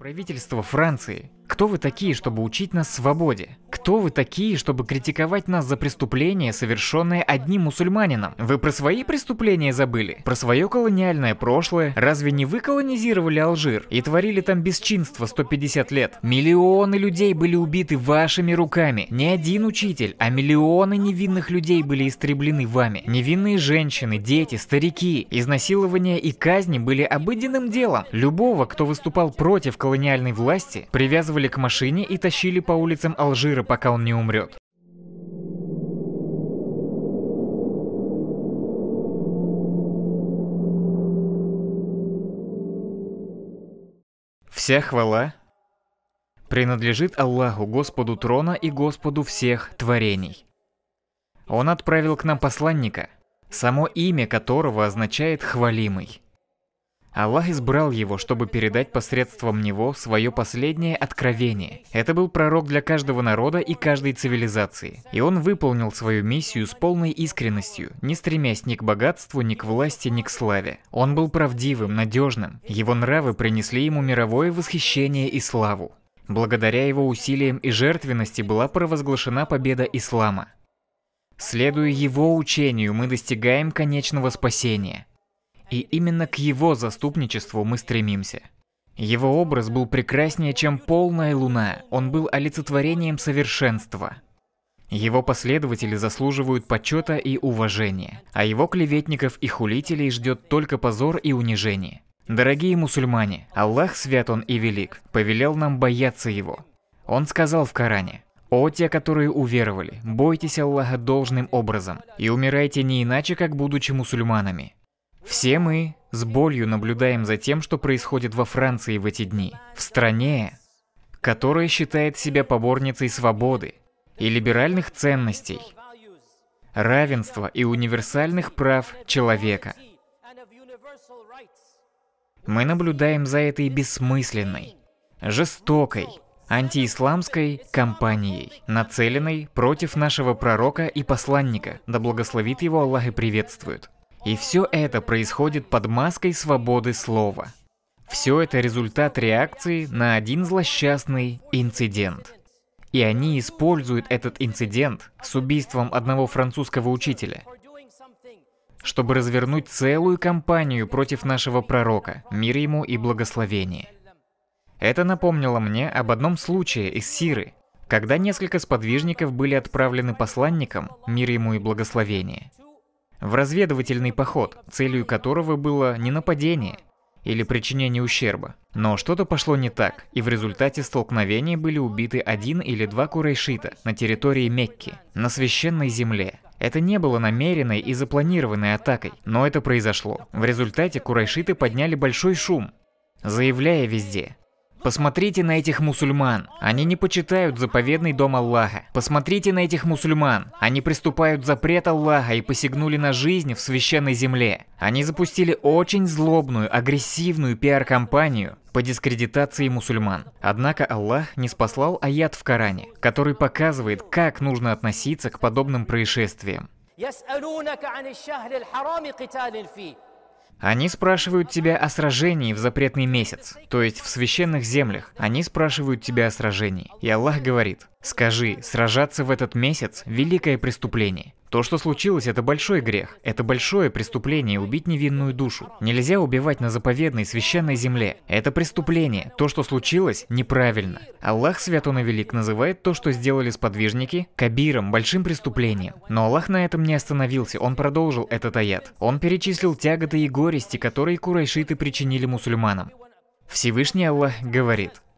Правительство Франции кто вы такие, чтобы учить нас свободе? Кто вы такие, чтобы критиковать нас за преступления, совершенные одним мусульманином? Вы про свои преступления забыли? Про свое колониальное прошлое? Разве не вы колонизировали Алжир и творили там бесчинство 150 лет? Миллионы людей были убиты вашими руками. Не один учитель, а миллионы невинных людей были истреблены вами. Невинные женщины, дети, старики. Изнасилования и казни были обыденным делом. Любого, кто выступал против колониальной власти, привязывали привязывали к машине и тащили по улицам Алжира, пока он не умрет. Вся хвала принадлежит Аллаху, Господу трона и Господу всех творений. Он отправил к нам посланника, само имя которого означает «хвалимый». Аллах избрал его, чтобы передать посредством него свое последнее откровение. Это был пророк для каждого народа и каждой цивилизации. И он выполнил свою миссию с полной искренностью, не стремясь ни к богатству, ни к власти, ни к славе. Он был правдивым, надежным. Его нравы принесли ему мировое восхищение и славу. Благодаря его усилиям и жертвенности была провозглашена победа ислама. Следуя его учению, мы достигаем конечного спасения – и именно к его заступничеству мы стремимся. Его образ был прекраснее, чем полная луна, он был олицетворением совершенства. Его последователи заслуживают почета и уважения, а его клеветников и хулителей ждет только позор и унижение. Дорогие мусульмане, Аллах свят Он и велик, повелел нам бояться Его. Он сказал в Коране, «О те, которые уверовали, бойтесь Аллаха должным образом, и умирайте не иначе, как будучи мусульманами, все мы с болью наблюдаем за тем, что происходит во Франции в эти дни. В стране, которая считает себя поборницей свободы и либеральных ценностей, равенства и универсальных прав человека. Мы наблюдаем за этой бессмысленной, жестокой, антиисламской кампанией, нацеленной против нашего пророка и посланника, да благословит его Аллах и приветствует, и все это происходит под маской свободы слова. Все это результат реакции на один злосчастный инцидент. И они используют этот инцидент с убийством одного французского учителя, чтобы развернуть целую кампанию против нашего пророка, мир ему и благословение. Это напомнило мне об одном случае из Сиры, когда несколько сподвижников были отправлены посланником, мир ему и благословение, в разведывательный поход, целью которого было не нападение или причинение ущерба. Но что-то пошло не так, и в результате столкновения были убиты один или два курайшита на территории Мекки, на священной земле. Это не было намеренной и запланированной атакой, но это произошло. В результате курайшиты подняли большой шум, заявляя везде, Посмотрите на этих мусульман. Они не почитают заповедный дом Аллаха. Посмотрите на этих мусульман. Они приступают запрет Аллаха и посягнули на жизнь в священной земле. Они запустили очень злобную, агрессивную пиар-компанию по дискредитации мусульман. Однако Аллах не спаслал аят в Коране, который показывает, как нужно относиться к подобным происшествиям. Они спрашивают тебя о сражении в запретный месяц, то есть в священных землях. Они спрашивают тебя о сражении. И Аллах говорит, Скажи, сражаться в этот месяц – великое преступление. То, что случилось, это большой грех. Это большое преступление убить невинную душу. Нельзя убивать на заповедной священной земле. Это преступление. То, что случилось, неправильно. Аллах Свят Он и Велик называет то, что сделали сподвижники, кабиром, большим преступлением. Но Аллах на этом не остановился, он продолжил этот аят. Он перечислил тяготы и горести, которые курайшиты причинили мусульманам. Всевышний Аллах говорит –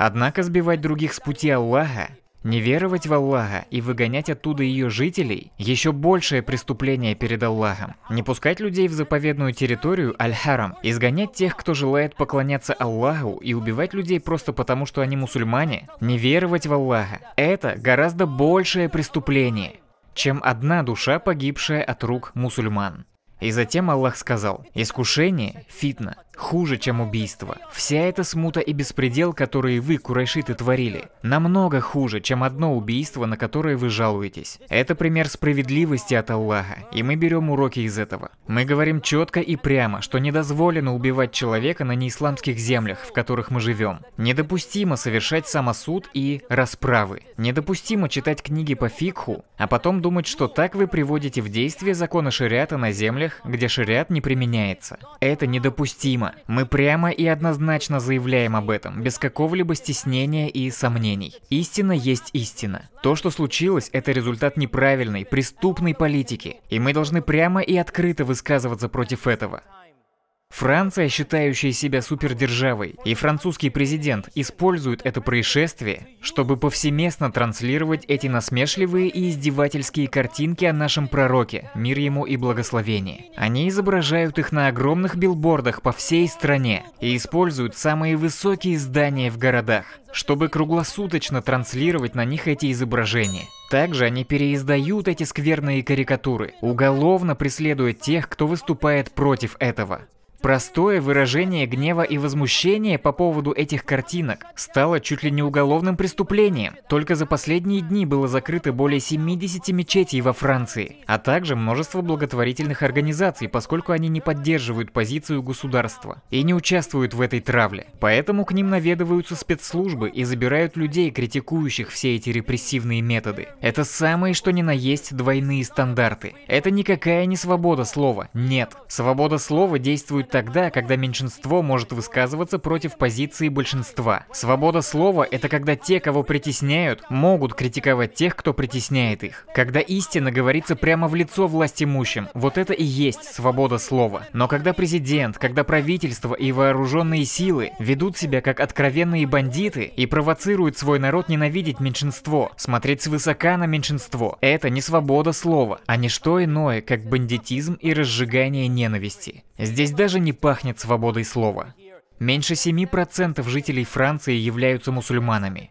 Однако сбивать других с пути Аллаха, не веровать в Аллаха и выгонять оттуда ее жителей – еще большее преступление перед Аллахом. Не пускать людей в заповедную территорию Аль-Харам, изгонять тех, кто желает поклоняться Аллаху и убивать людей просто потому, что они мусульмане, не веровать в Аллаха – это гораздо большее преступление, чем одна душа, погибшая от рук мусульман. И затем Аллах сказал, «Искушение, фитна, хуже, чем убийство. Вся эта смута и беспредел, которые вы, курайшиты, творили, намного хуже, чем одно убийство, на которое вы жалуетесь. Это пример справедливости от Аллаха, и мы берем уроки из этого. Мы говорим четко и прямо, что не дозволено убивать человека на неисламских землях, в которых мы живем. Недопустимо совершать самосуд и расправы. Недопустимо читать книги по фикху, а потом думать, что так вы приводите в действие законы шариата на земле, ситуациях, где шариат не применяется. Это недопустимо. Мы прямо и однозначно заявляем об этом, без какого-либо стеснения и сомнений. Истина есть истина. То, что случилось, это результат неправильной, преступной политики. И мы должны прямо и открыто высказываться против этого. Франция, считающая себя супердержавой, и французский президент используют это происшествие, чтобы повсеместно транслировать эти насмешливые и издевательские картинки о нашем пророке, мир ему и благословение. Они изображают их на огромных билбордах по всей стране и используют самые высокие здания в городах, чтобы круглосуточно транслировать на них эти изображения. Также они переиздают эти скверные карикатуры, уголовно преследуя тех, кто выступает против этого. Простое выражение гнева и возмущения по поводу этих картинок стало чуть ли не уголовным преступлением. Только за последние дни было закрыто более 70 мечетей во Франции, а также множество благотворительных организаций, поскольку они не поддерживают позицию государства и не участвуют в этой травле. Поэтому к ним наведываются спецслужбы и забирают людей, критикующих все эти репрессивные методы. Это самые что ни на есть двойные стандарты. Это никакая не свобода слова, нет. Свобода слова действует происходит тогда, когда меньшинство может высказываться против позиции большинства. Свобода слова — это когда те, кого притесняют, могут критиковать тех, кто притесняет их. Когда истина говорится прямо в лицо власть имущим, вот это и есть свобода слова. Но когда президент, когда правительство и вооруженные силы ведут себя как откровенные бандиты и провоцируют свой народ ненавидеть меньшинство, смотреть свысока на меньшинство, это не свобода слова, а не что иное, как бандитизм и разжигание ненависти. Здесь даже тоже не пахнет свободой слова. Меньше 7% жителей Франции являются мусульманами.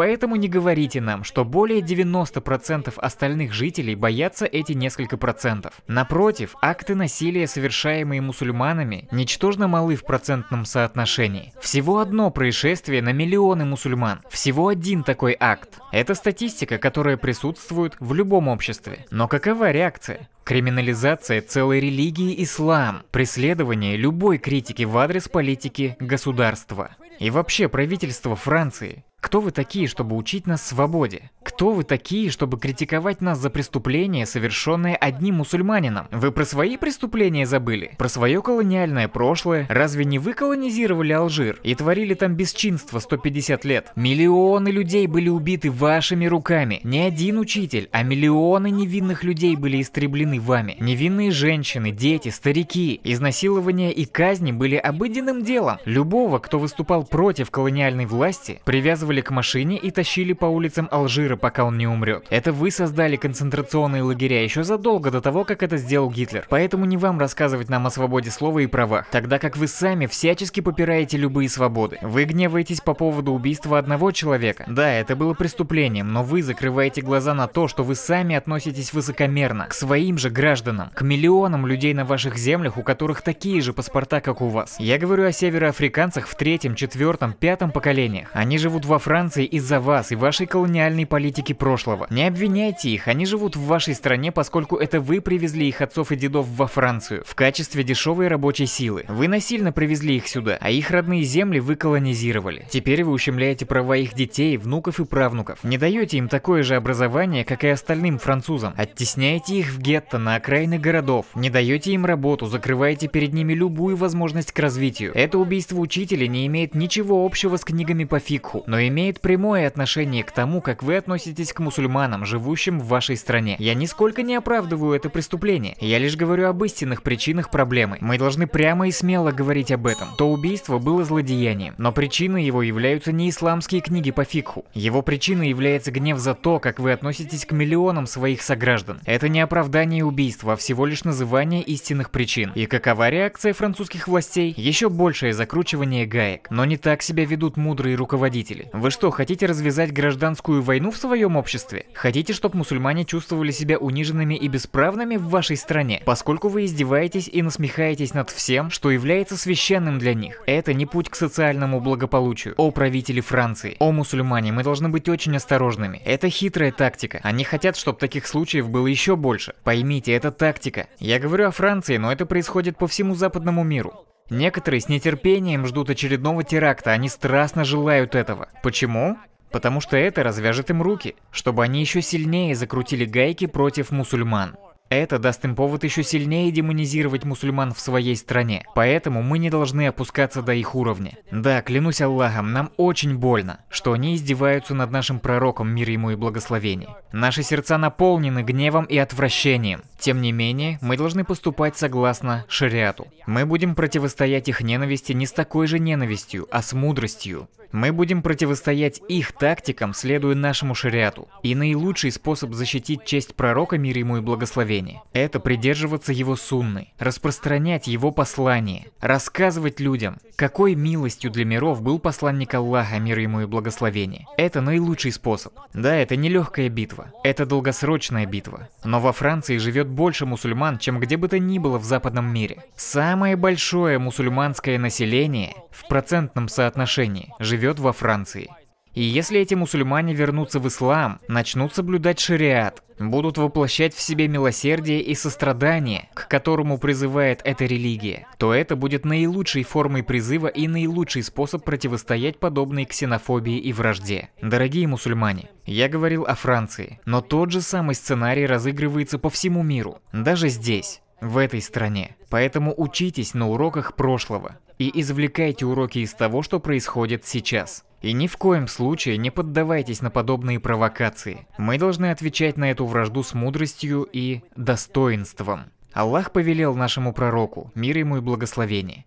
Поэтому не говорите нам, что более 90% остальных жителей боятся эти несколько процентов. Напротив, акты насилия, совершаемые мусульманами, ничтожно малы в процентном соотношении. Всего одно происшествие на миллионы мусульман. Всего один такой акт. Это статистика, которая присутствует в любом обществе. Но какова реакция? Криминализация целой религии ислам, преследование любой критики в адрес политики государства. И вообще правительство Франции кто вы такие, чтобы учить нас свободе? Кто вы такие, чтобы критиковать нас за преступления, совершенные одним мусульманином? Вы про свои преступления забыли? Про свое колониальное прошлое? Разве не вы колонизировали Алжир и творили там бесчинство 150 лет? Миллионы людей были убиты вашими руками. Не один учитель, а миллионы невинных людей были истреблены вами. Невинные женщины, дети, старики. Изнасилования и казни были обыденным делом. Любого, кто выступал против колониальной власти, привязывали привязывали к машине и тащили по улицам Алжира, пока он не умрет. Это вы создали концентрационные лагеря еще задолго до того, как это сделал Гитлер. Поэтому не вам рассказывать нам о свободе слова и правах, тогда как вы сами всячески попираете любые свободы. Вы гневаетесь по поводу убийства одного человека. Да, это было преступлением, но вы закрываете глаза на то, что вы сами относитесь высокомерно к своим же гражданам, к миллионам людей на ваших землях, у которых такие же паспорта, как у вас. Я говорю о североафриканцах в третьем, четвертом, пятом поколениях. Они живут во Франции из-за вас и вашей колониальной политики прошлого. Не обвиняйте их, они живут в вашей стране, поскольку это вы привезли их отцов и дедов во Францию в качестве дешевой рабочей силы. Вы насильно привезли их сюда, а их родные земли вы колонизировали. Теперь вы ущемляете права их детей, внуков и правнуков. Не даете им такое же образование, как и остальным французам. Оттесняете их в гетто на окраины городов. Не даете им работу, закрываете перед ними любую возможность к развитию. Это убийство учителя не имеет ничего общего с книгами по фикху, но и имеет прямое отношение к тому, как вы относитесь к мусульманам, живущим в вашей стране. Я нисколько не оправдываю это преступление. Я лишь говорю об истинных причинах проблемы. Мы должны прямо и смело говорить об этом. То убийство было злодеянием, но причиной его являются не исламские книги по фикху. Его причиной является гнев за то, как вы относитесь к миллионам своих сограждан. Это не оправдание убийства, а всего лишь называние истинных причин. И какова реакция французских властей? Еще большее закручивание гаек. Но не так себя ведут мудрые руководители. Вы что, хотите развязать гражданскую войну в своем обществе? Хотите, чтобы мусульмане чувствовали себя униженными и бесправными в вашей стране, поскольку вы издеваетесь и насмехаетесь над всем, что является священным для них? Это не путь к социальному благополучию. О правители Франции, о мусульмане, мы должны быть очень осторожными. Это хитрая тактика. Они хотят, чтобы таких случаев было еще больше. Поймите, это тактика. Я говорю о Франции, но это происходит по всему западному миру. Некоторые с нетерпением ждут очередного теракта, они страстно желают этого. Почему? Потому что это развяжет им руки, чтобы они еще сильнее закрутили гайки против мусульман. Это даст им повод еще сильнее демонизировать мусульман в своей стране. Поэтому мы не должны опускаться до их уровня. Да, клянусь Аллахом, нам очень больно, что они издеваются над нашим пророком, мир ему и благословение. Наши сердца наполнены гневом и отвращением. Тем не менее, мы должны поступать согласно шариату. Мы будем противостоять их ненависти не с такой же ненавистью, а с мудростью. Мы будем противостоять их тактикам, следуя нашему шариату. И наилучший способ защитить честь пророка, мир ему и благословение, мышлении. Это придерживаться его сунны, распространять его послание, рассказывать людям, какой милостью для миров был посланник Аллаха, мир ему и благословение. Это наилучший способ. Да, это не легкая битва, это долгосрочная битва. Но во Франции живет больше мусульман, чем где бы то ни было в западном мире. Самое большое мусульманское население в процентном соотношении живет во Франции. И если эти мусульмане вернутся в ислам, начнут соблюдать шариат, будут воплощать в себе милосердие и сострадание, к которому призывает эта религия, то это будет наилучшей формой призыва и наилучший способ противостоять подобной ксенофобии и вражде. Дорогие мусульмане, я говорил о Франции, но тот же самый сценарий разыгрывается по всему миру, даже здесь в этой стране. Поэтому учитесь на уроках прошлого и извлекайте уроки из того, что происходит сейчас. И ни в коем случае не поддавайтесь на подобные провокации. Мы должны отвечать на эту вражду с мудростью и достоинством. Аллах повелел нашему пророку, мир ему и благословение.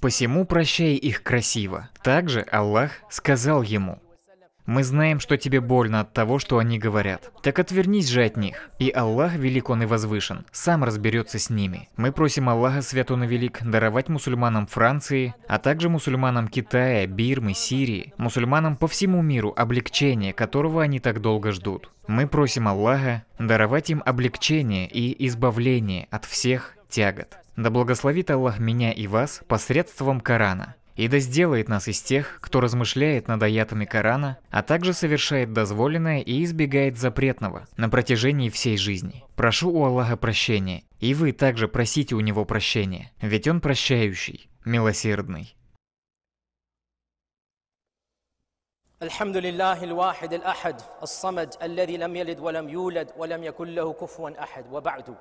Посему прощай их красиво. Также Аллах сказал ему, мы знаем, что тебе больно от того, что они говорят. Так отвернись же от них. И Аллах велик он и возвышен, сам разберется с ними. Мы просим Аллаха свят он и велик даровать мусульманам Франции, а также мусульманам Китая, Бирмы, Сирии, мусульманам по всему миру облегчение, которого они так долго ждут. Мы просим Аллаха даровать им облегчение и избавление от всех тягот. Да благословит Аллах меня и вас посредством Корана. И да сделает нас из тех, кто размышляет над аятами Корана, а также совершает дозволенное и избегает запретного на протяжении всей жизни. Прошу у Аллаха прощения, и вы также просите у Него прощения, ведь Он прощающий, милосердный. الحمد لله الواحد الأحد الصمد الذي لم يلد ولم يولد ولم يكن له كفوا أحد وبعد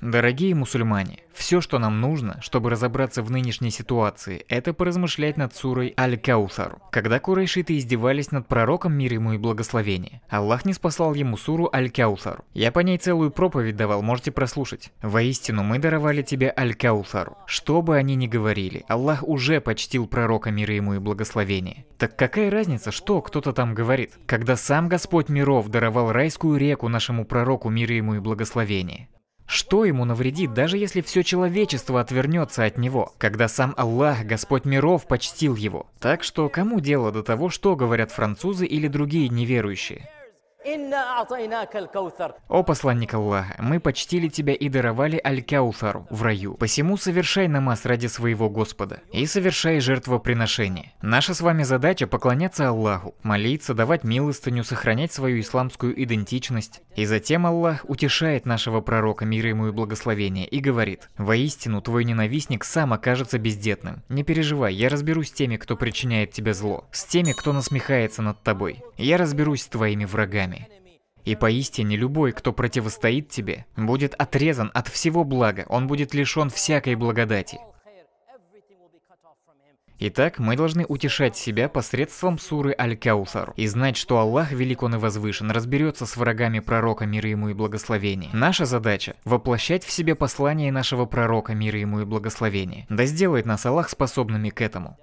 Дорогие мусульмане, все, что нам нужно, чтобы разобраться в нынешней ситуации, это поразмышлять над сурой Аль-Каусар, когда курайшиты издевались над пророком мир ему и благословение. Аллах не спасал ему суру Аль-Каусар. Я по ней целую проповедь давал, можете прослушать. Воистину, мы даровали тебе Аль-Каусар. Что бы они ни говорили, Аллах уже почтил пророка мир ему и благословение. Так какая разница, что кто-то там говорит, когда сам Господь миров даровал райскую реку нашему пророку мир ему и благословение? Что ему навредит, даже если все человечество отвернется от него, когда сам Аллах, Господь миров, почтил его? Так что кому дело до того, что говорят французы или другие неверующие? О посланник Аллаха, мы почтили тебя и даровали Аль-Кауфару в раю. Посему совершай намаз ради своего Господа и совершай жертвоприношение. Наша с вами задача поклоняться Аллаху, молиться, давать милостыню, сохранять свою исламскую идентичность. И затем Аллах утешает нашего пророка, мир ему и благословение, и говорит, «Воистину, твой ненавистник сам окажется бездетным. Не переживай, я разберусь с теми, кто причиняет тебе зло, с теми, кто насмехается над тобой. Я разберусь с твоими врагами» врагами. И поистине любой, кто противостоит тебе, будет отрезан от всего блага, он будет лишен всякой благодати. Итак, мы должны утешать себя посредством суры Аль-Каусар и знать, что Аллах велик он и возвышен, разберется с врагами пророка мира ему и благословений. Наша задача – воплощать в себе послание нашего пророка мира ему и благословений. Да сделает нас Аллах способными к этому.